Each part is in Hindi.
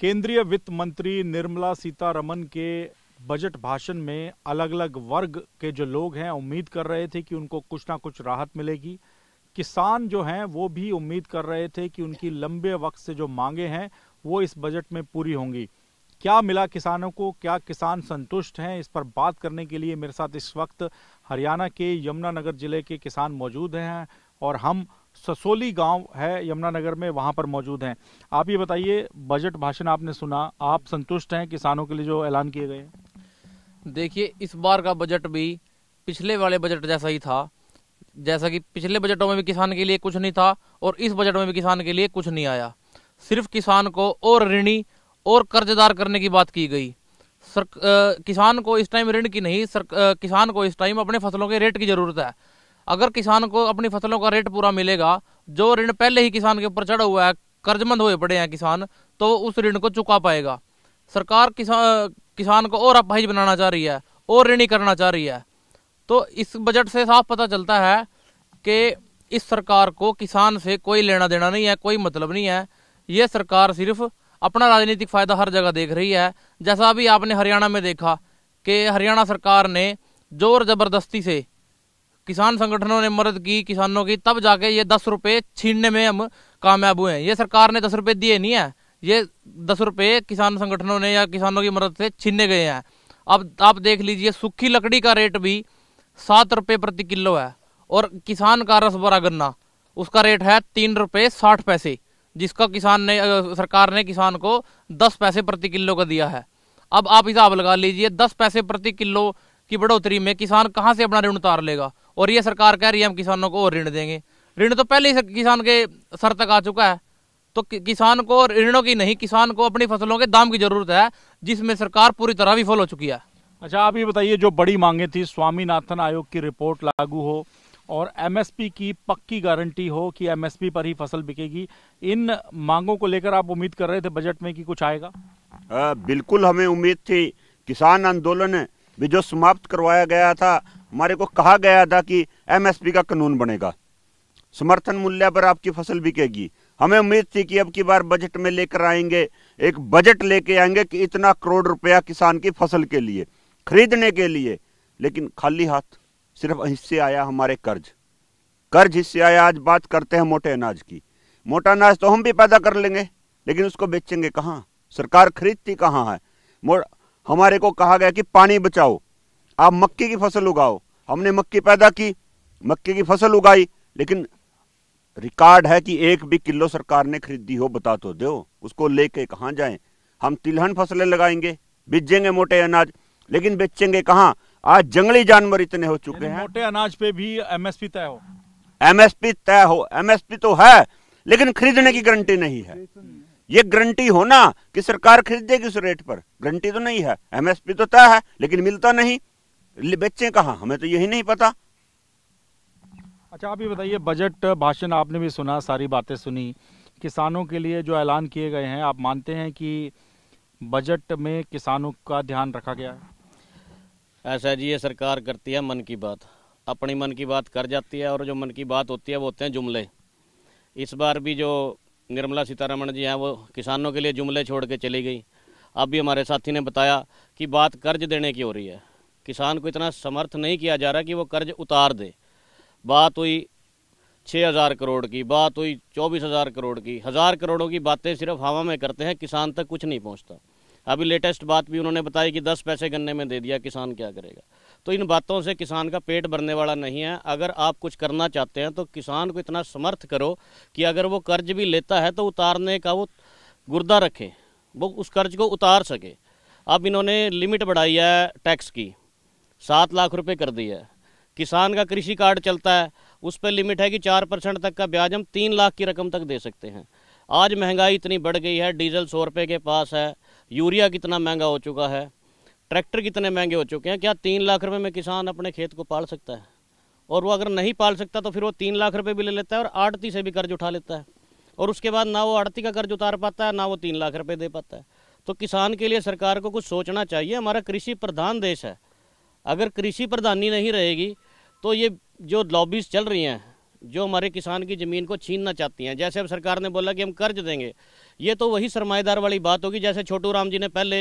केंद्रीय वित्त मंत्री निर्मला सीतारमन के बजट भाषण में अलग अलग वर्ग के जो लोग हैं उम्मीद कर रहे थे कि उनको कुछ ना कुछ राहत मिलेगी किसान जो हैं वो भी उम्मीद कर रहे थे कि उनकी लंबे वक्त से जो मांगे हैं वो इस बजट में पूरी होंगी क्या मिला किसानों को क्या किसान संतुष्ट हैं इस पर बात करने के लिए मेरे साथ इस वक्त हरियाणा के यमुनानगर जिले के किसान मौजूद हैं और हम ससोली गांव है यमुनानगर में वहां पर मौजूद हैं आप ये बताइए बजट भाषण आपने सुना आप संतुष्ट हैं किसानों के लिए जो ऐलान किए गए देखिए इस बार का बजट भी पिछले वाले बजट जैसा ही था जैसा कि पिछले बजटों में भी किसान के लिए कुछ नहीं था और इस बजट में भी किसान के लिए कुछ नहीं आया सिर्फ किसान को और ऋणी और कर्जदार करने की बात की गई सर किसान को इस टाइम ऋण की नहीं सर किसान को इस टाइम अपने फसलों के रेट की जरूरत है अगर किसान को अपनी फसलों का रेट पूरा मिलेगा जो ऋण पहले ही किसान के ऊपर चढ़ा हुआ है कर्जमंद हुए पड़े हैं किसान तो उस ऋण को चुका पाएगा सरकार किसान किसान को और अपाहिज बनाना चाह रही है और ऋणी करना चाह रही है तो इस बजट से साफ पता चलता है कि इस सरकार को किसान से कोई लेना देना नहीं है कोई मतलब नहीं है ये सरकार सिर्फ अपना राजनीतिक फ़ायदा हर जगह देख रही है जैसा अभी आपने हरियाणा में देखा कि हरियाणा सरकार ने ज़ोर ज़बरदस्ती से किसान संगठनों ने मदद की किसानों की तब जाके ये दस रुपये छीनने में हम कामयाब हुए हैं ये सरकार ने दस रुपये दिए नहीं है ये दस रुपये किसान संगठनों ने या किसानों की मदद से छीने गए हैं अब आप देख लीजिए सूखी लकड़ी का रेट भी सात रुपये प्रति किलो है और किसान का रस भरा गन्ना उसका रेट है तीन रुपये साठ पैसे जिसका किसान ने सरकार ने किसान को दस पैसे प्रति किलो का दिया है अब आप हिसाब लगा लीजिए दस पैसे प्रति किलो की बढ़ोतरी में किसान कहाँ से अपना ऋण उतार लेगा और ये सरकार कह रही है हम किसानों को और ऋण देंगे ऋण तो पहले ही किसान के सर तक आ चुका है तो कि, किसान को ऋणों की नहीं किसान को अपनी फसलों के दाम की जरूरत है जिसमें सरकार पूरी तरह विफल हो चुकी है अच्छा आप ये बताइए जो बड़ी मांगे थी स्वामीनाथन आयोग की रिपोर्ट लागू हो और एमएसपी की पक्की गारंटी हो कि एमएसपी पर ही फसल बिकेगी इन मांगों को लेकर आप उम्मीद कर रहे थे बजट में कि कुछ आएगा आ, बिल्कुल हमें उम्मीद थी किसान आंदोलन भी जो समाप्त करवाया गया था हमारे को कहा गया था कि एमएसपी का कानून बनेगा समर्थन मूल्य पर आपकी फसल बिकेगी हमें उम्मीद थी कि अब की बार बजट में लेकर आएंगे एक बजट लेके आएंगे कि इतना करोड़ रुपया किसान की फसल के लिए खरीदने के लिए लेकिन खाली हाथ सिर्फ हिस्से आया हमारे कर्ज कर्ज हिस्से आया आज बात करते हैं मोटे अनाज की मोटा अनाज तो हम भी पैदा कर लेंगे लेकिन उसको बेचेंगे कहाँ सरकार खरीदती कहाँ है हमारे को कहा गया कि पानी बचाओ आप मक्की की फसल उगाओ हमने मक्की पैदा की मक्के की फसल उगाई लेकिन रिकॉर्ड है कि एक भी किलो सरकार ने खरीदी हो बता तो दो उसको लेके कहाँ जाएं हम तिलहन फसलें लगाएंगे बिजेंगे मोटे अनाज लेकिन बेचेंगे कहाँ आज जंगली जानवर इतने हो चुके हैं मोटे अनाज पे भी एमएसपी तय हो एमएसपी तय हो एमएसपी तो है लेकिन खरीदने की गारंटी नहीं है ये गारंटी हो ना कि सरकार खरीदेगी उस रेट पर गारंटी तो नहीं है एमएसपी तो तय है लेकिन मिलता नहीं बेचें कहाँ हमें तो यही नहीं पता अच्छा आप ये बताइए बजट भाषण आपने भी सुना सारी बातें सुनी किसानों के लिए जो ऐलान किए गए हैं आप मानते हैं कि बजट में किसानों का ध्यान रखा गया है ऐसा जी ये सरकार करती है मन की बात अपनी मन की बात कर जाती है और जो मन की बात होती है वो होते हैं जुमले इस बार भी जो निर्मला सीतारमण जी हैं वो किसानों के लिए जुमले छोड़ के चली गई अब भी हमारे साथी ने बताया कि बात कर्ज देने की हो रही है किसान को इतना समर्थ नहीं किया जा रहा कि वो कर्ज उतार दे बात हुई छः हज़ार करोड़ की बात हुई चौबीस हज़ार करोड़ की हज़ार करोड़ों की बातें सिर्फ हवा में करते हैं किसान तक कुछ नहीं पहुंचता अभी लेटेस्ट बात भी उन्होंने बताई कि दस पैसे गन्ने में दे दिया किसान क्या करेगा तो इन बातों से किसान का पेट भरने वाला नहीं है अगर आप कुछ करना चाहते हैं तो किसान को इतना समर्थ करो कि अगर वो कर्ज भी लेता है तो उतारने का वो गुर्दा रखे वो उस कर्ज को उतार सके अब इन्होंने लिमिट बढ़ाई है टैक्स की सात लाख रुपए कर दिया है किसान का कृषि कार्ड चलता है उस पर लिमिट है कि चार परसेंट तक का ब्याज हम तीन लाख की रकम तक दे सकते हैं आज महंगाई इतनी बढ़ गई है डीजल सौ रुपये के पास है यूरिया कितना महंगा हो चुका है ट्रैक्टर कितने महंगे हो चुके हैं क्या तीन लाख रुपये में किसान अपने खेत को पाल सकता है और वो अगर नहीं पाल सकता तो फिर वो तीन लाख रुपये भी ले लेता है और आड़ती से भी कर्ज उठा लेता है और उसके बाद ना वो आड़ती का कर्ज उतार पाता है ना वो तीन लाख रुपये दे पाता है तो किसान के लिए सरकार को कुछ सोचना चाहिए हमारा कृषि प्रधान देश है अगर कृषि प्रधानी नहीं रहेगी तो ये जो लॉबीज चल रही हैं जो हमारे किसान की ज़मीन को छीनना चाहती हैं जैसे अब सरकार ने बोला कि हम कर्ज देंगे ये तो वही सरमाएदार वाली बात होगी जैसे छोटू राम जी ने पहले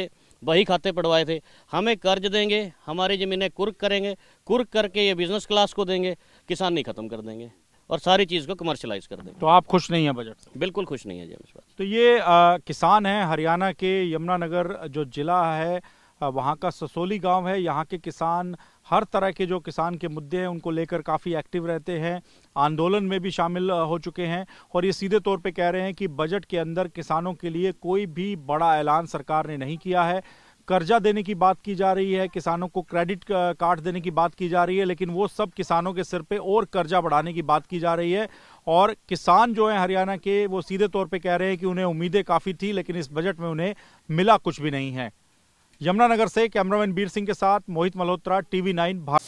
वही खाते पढ़वाए थे हमें कर्ज देंगे हमारी ज़मीनें कुर्क करेंगे कुर्क करके ये बिजनेस क्लास को देंगे किसान नहीं ख़त्म कर देंगे और सारी चीज़ को कमर्शलाइज कर देंगे तो आप खुश नहीं हैं बजट बिल्कुल खुश नहीं है जी तो ये आ, किसान हैं हरियाणा के यमुनानगर जो जिला है वहाँ का ससोली गांव है यहाँ के किसान हर तरह के जो किसान के मुद्दे हैं उनको लेकर काफ़ी एक्टिव रहते हैं आंदोलन में भी शामिल हो चुके हैं और ये सीधे तौर पे कह रहे हैं कि बजट के अंदर किसानों के लिए कोई भी बड़ा ऐलान सरकार ने नहीं किया है कर्जा देने की बात की जा रही है किसानों को क्रेडिट कार्ड देने की बात की जा रही है लेकिन वो सब किसानों के सिर पे और कर्जा बढ़ाने की बात की जा रही है और किसान जो हैं हरियाणा के वो सीधे तौर पे कह रहे हैं कि उन्हें उम्मीदें काफ़ी थी लेकिन इस बजट में उन्हें मिला कुछ भी नहीं है यमुनानगर से कैमरामैन बीर सिंह के साथ मोहित मल्होत्रा टीवी नाइन भारत